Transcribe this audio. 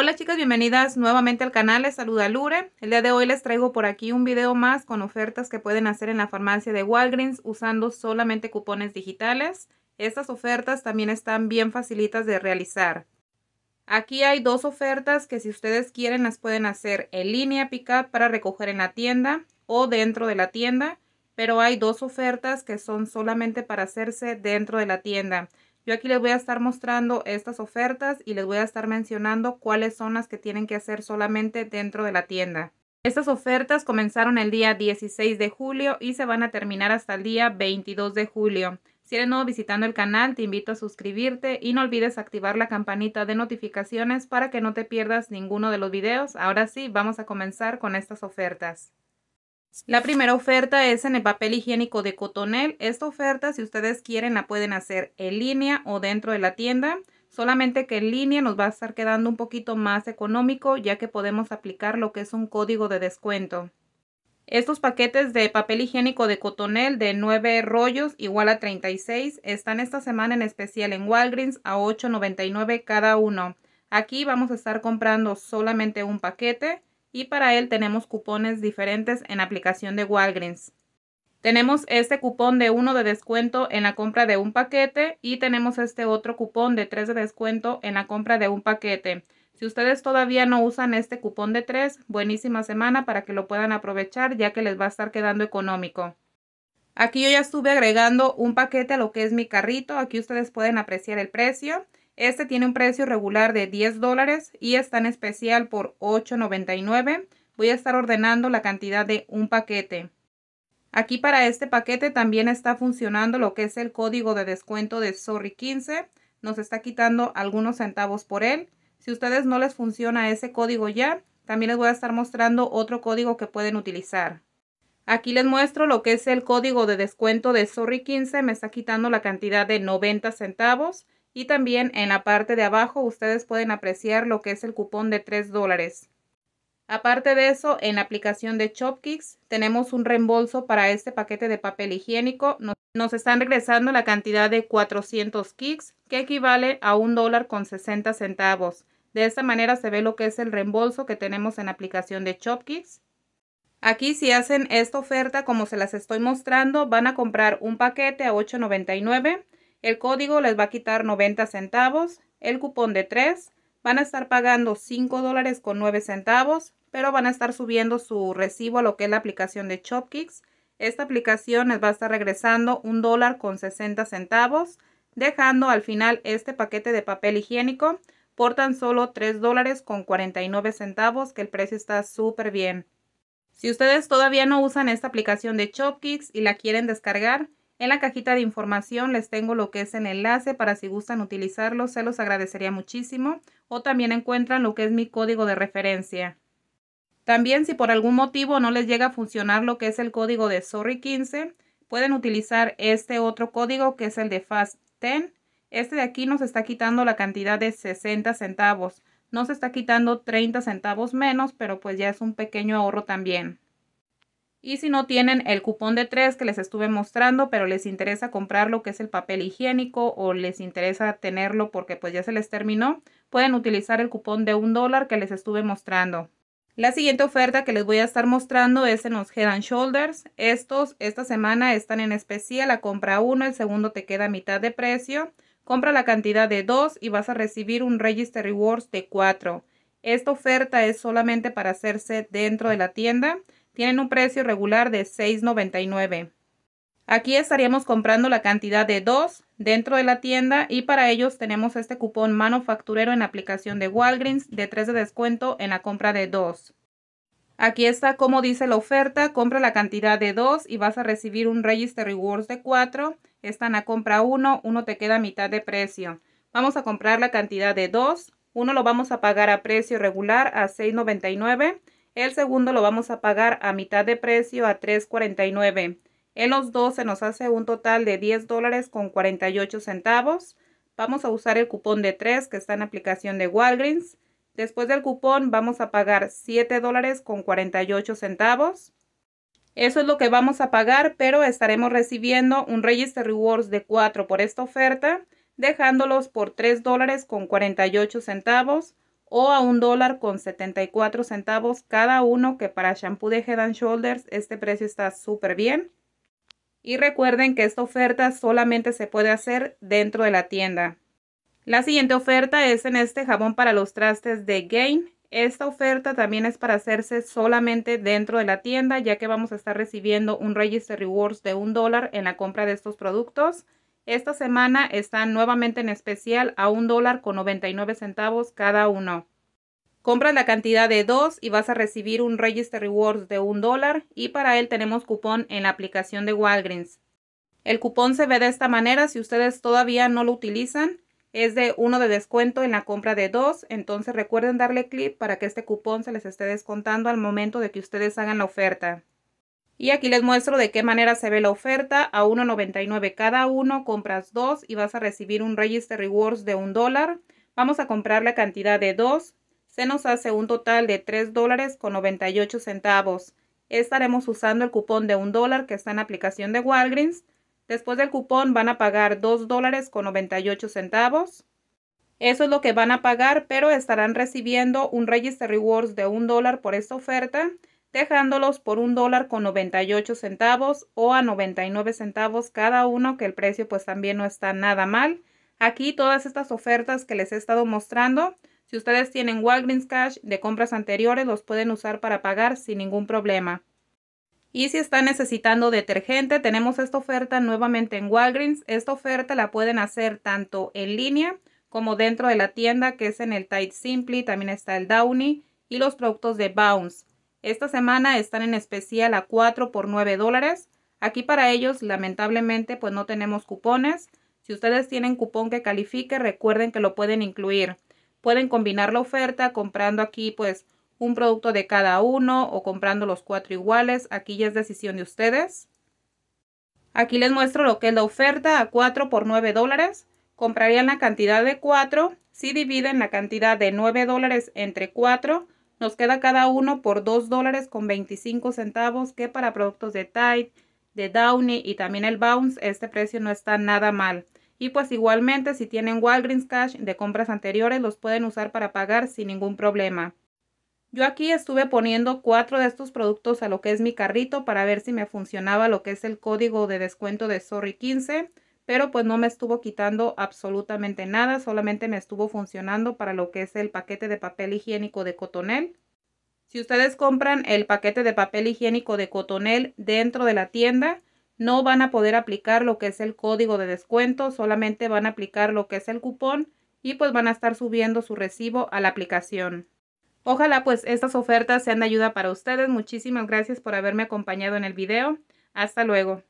Hola chicas, bienvenidas nuevamente al canal, les saluda Lure. El día de hoy les traigo por aquí un video más con ofertas que pueden hacer en la farmacia de Walgreens usando solamente cupones digitales. Estas ofertas también están bien facilitas de realizar. Aquí hay dos ofertas que si ustedes quieren las pueden hacer en línea pickup para recoger en la tienda o dentro de la tienda, pero hay dos ofertas que son solamente para hacerse dentro de la tienda. Yo aquí les voy a estar mostrando estas ofertas y les voy a estar mencionando cuáles son las que tienen que hacer solamente dentro de la tienda. Estas ofertas comenzaron el día 16 de julio y se van a terminar hasta el día 22 de julio. Si eres nuevo visitando el canal, te invito a suscribirte y no olvides activar la campanita de notificaciones para que no te pierdas ninguno de los videos. Ahora sí, vamos a comenzar con estas ofertas. La primera oferta es en el papel higiénico de cotonel. Esta oferta, si ustedes quieren, la pueden hacer en línea o dentro de la tienda. Solamente que en línea nos va a estar quedando un poquito más económico ya que podemos aplicar lo que es un código de descuento. Estos paquetes de papel higiénico de cotonel de 9 rollos igual a 36 están esta semana en especial en Walgreens a 8.99 cada uno. Aquí vamos a estar comprando solamente un paquete y para él tenemos cupones diferentes en aplicación de Walgreens. Tenemos este cupón de 1 de descuento en la compra de un paquete y tenemos este otro cupón de 3 de descuento en la compra de un paquete. Si ustedes todavía no usan este cupón de 3, buenísima semana para que lo puedan aprovechar ya que les va a estar quedando económico. Aquí yo ya estuve agregando un paquete a lo que es mi carrito. Aquí ustedes pueden apreciar el precio. Este tiene un precio regular de 10 dólares y está en especial por 8.99. Voy a estar ordenando la cantidad de un paquete. Aquí para este paquete también está funcionando lo que es el código de descuento de Sorry 15. Nos está quitando algunos centavos por él. Si ustedes no les funciona ese código ya, también les voy a estar mostrando otro código que pueden utilizar. Aquí les muestro lo que es el código de descuento de Sorry 15. Me está quitando la cantidad de 90 centavos. Y también en la parte de abajo ustedes pueden apreciar lo que es el cupón de 3 dólares. Aparte de eso, en la aplicación de Chopkicks tenemos un reembolso para este paquete de papel higiénico. Nos, están regresando la cantidad de 400 kicks, que equivale a un dólar con 60 centavos. De esta manera se ve lo que es el reembolso que tenemos en la aplicación de Chopkicks. Aquí si hacen esta oferta como se las estoy mostrando, van a comprar un paquete a $8.99 el código les va a quitar 90 centavos, el cupón de 3, van a estar pagando 5 dólares con 9 centavos, pero van a estar subiendo su recibo a lo que es la aplicación de ChopKicks. Esta aplicación les va a estar regresando un dólar con 60 centavos, dejando al final este paquete de papel higiénico por tan solo 3 dólares con 49 centavos, que el precio está súper bien. Si ustedes todavía no usan esta aplicación de ChopKicks y la quieren descargar, en la cajita de información les tengo lo que es el enlace para si gustan utilizarlo, se los agradecería muchísimo. O también encuentran lo que es mi código de referencia. También si por algún motivo no les llega a funcionar lo que es el código de Sorry15, pueden utilizar este otro código que es el de Fast10. Este de aquí nos está quitando la cantidad de 60 centavos. Nos está quitando 30 centavos menos, pero pues ya es un pequeño ahorro también. Y si no tienen el cupón de tres que les estuve mostrando, pero les interesa comprar lo que es el papel higiénico o les interesa tenerlo porque pues ya se les terminó, pueden utilizar el cupón de un dólar que les estuve mostrando. La siguiente oferta que les voy a estar mostrando es en los Head and Shoulders. Estos esta semana están en especial la compra uno, el segundo te queda a mitad de precio. Compra la cantidad de dos y vas a recibir un Register Rewards de 4. Esta oferta es solamente para hacerse dentro de la tienda. Tienen un precio regular de $6.99. Aquí estaríamos comprando la cantidad de dos dentro de la tienda y para ellos tenemos este cupón manufacturero en aplicación de Walgreens de 3 de descuento en la compra de 2. Aquí está como dice la oferta, compra la cantidad de dos y vas a recibir un Register Rewards de 4. Están a compra 1, uno te queda a mitad de precio. Vamos a comprar la cantidad de dos, uno lo vamos a pagar a precio regular a $6.99 el segundo lo vamos a pagar a mitad de precio a $3.49. En los dos se nos hace un total de 10 dólares con 48 centavos. Vamos a usar el cupón de 3 que está en aplicación de Walgreens. Después del cupón vamos a pagar $7.48. dólares con 48 centavos. Eso es lo que vamos a pagar, pero estaremos recibiendo un Register Rewards de 4 por esta oferta, dejándolos por $3.48. dólares con 48 centavos o a un dólar con 74 centavos cada uno, que para shampoo de Head and Shoulders este precio está súper bien. Y recuerden que esta oferta solamente se puede hacer dentro de la tienda. La siguiente oferta es en este jabón para los trastes de Gain. Esta oferta también es para hacerse solamente dentro de la tienda, ya que vamos a estar recibiendo un Register Rewards de un dólar en la compra de estos productos. Esta semana están nuevamente en especial a un dólar con centavos cada uno. Compras la cantidad de dos y vas a recibir un Register Rewards de un dólar y para él tenemos cupón en la aplicación de Walgreens. El cupón se ve de esta manera si ustedes todavía no lo utilizan. Es de uno de descuento en la compra de dos, entonces recuerden darle clic para que este cupón se les esté descontando al momento de que ustedes hagan la oferta. Y aquí les muestro de qué manera se ve la oferta. A 1.99 cada uno, compras dos y vas a recibir un Register Rewards de un dólar. Vamos a comprar la cantidad de dos. Se nos hace un total de $3.98. dólares con 98 centavos. Estaremos usando el cupón de un dólar que está en aplicación de Walgreens. Después del cupón van a pagar $2.98. dólares con 98 centavos. Eso es lo que van a pagar, pero estarán recibiendo un Register Rewards de un dólar por esta oferta dejándolos por un dólar con 98 centavos o a 99 centavos cada uno, que el precio pues también no está nada mal. Aquí todas estas ofertas que les he estado mostrando, si ustedes tienen Walgreens Cash de compras anteriores, los pueden usar para pagar sin ningún problema. Y si están necesitando detergente, tenemos esta oferta nuevamente en Walgreens. Esta oferta la pueden hacer tanto en línea como dentro de la tienda, que es en el Tide Simply, también está el Downy y los productos de Bounce. Esta semana están en especial a 4 por 9 dólares. Aquí para ellos lamentablemente pues no tenemos cupones. Si ustedes tienen cupón que califique, recuerden que lo pueden incluir. Pueden combinar la oferta comprando aquí pues un producto de cada uno o comprando los cuatro iguales. Aquí ya es decisión de ustedes. Aquí les muestro lo que es la oferta a 4 por 9 dólares. Comprarían la cantidad de 4. Si dividen la cantidad de 9 dólares entre 4, nos queda cada uno por 2 dólares con 25 centavos, que para productos de Tide, de Downy y también el Bounce, este precio no está nada mal. Y pues igualmente si tienen Walgreens Cash de compras anteriores, los pueden usar para pagar sin ningún problema. Yo aquí estuve poniendo cuatro de estos productos a lo que es mi carrito para ver si me funcionaba lo que es el código de descuento de Sorry 15 pero pues no me estuvo quitando absolutamente nada, solamente me estuvo funcionando para lo que es el paquete de papel higiénico de cotonel. Si ustedes compran el paquete de papel higiénico de cotonel dentro de la tienda, no van a poder aplicar lo que es el código de descuento, solamente van a aplicar lo que es el cupón y pues van a estar subiendo su recibo a la aplicación. Ojalá pues estas ofertas sean de ayuda para ustedes. Muchísimas gracias por haberme acompañado en el video. Hasta luego.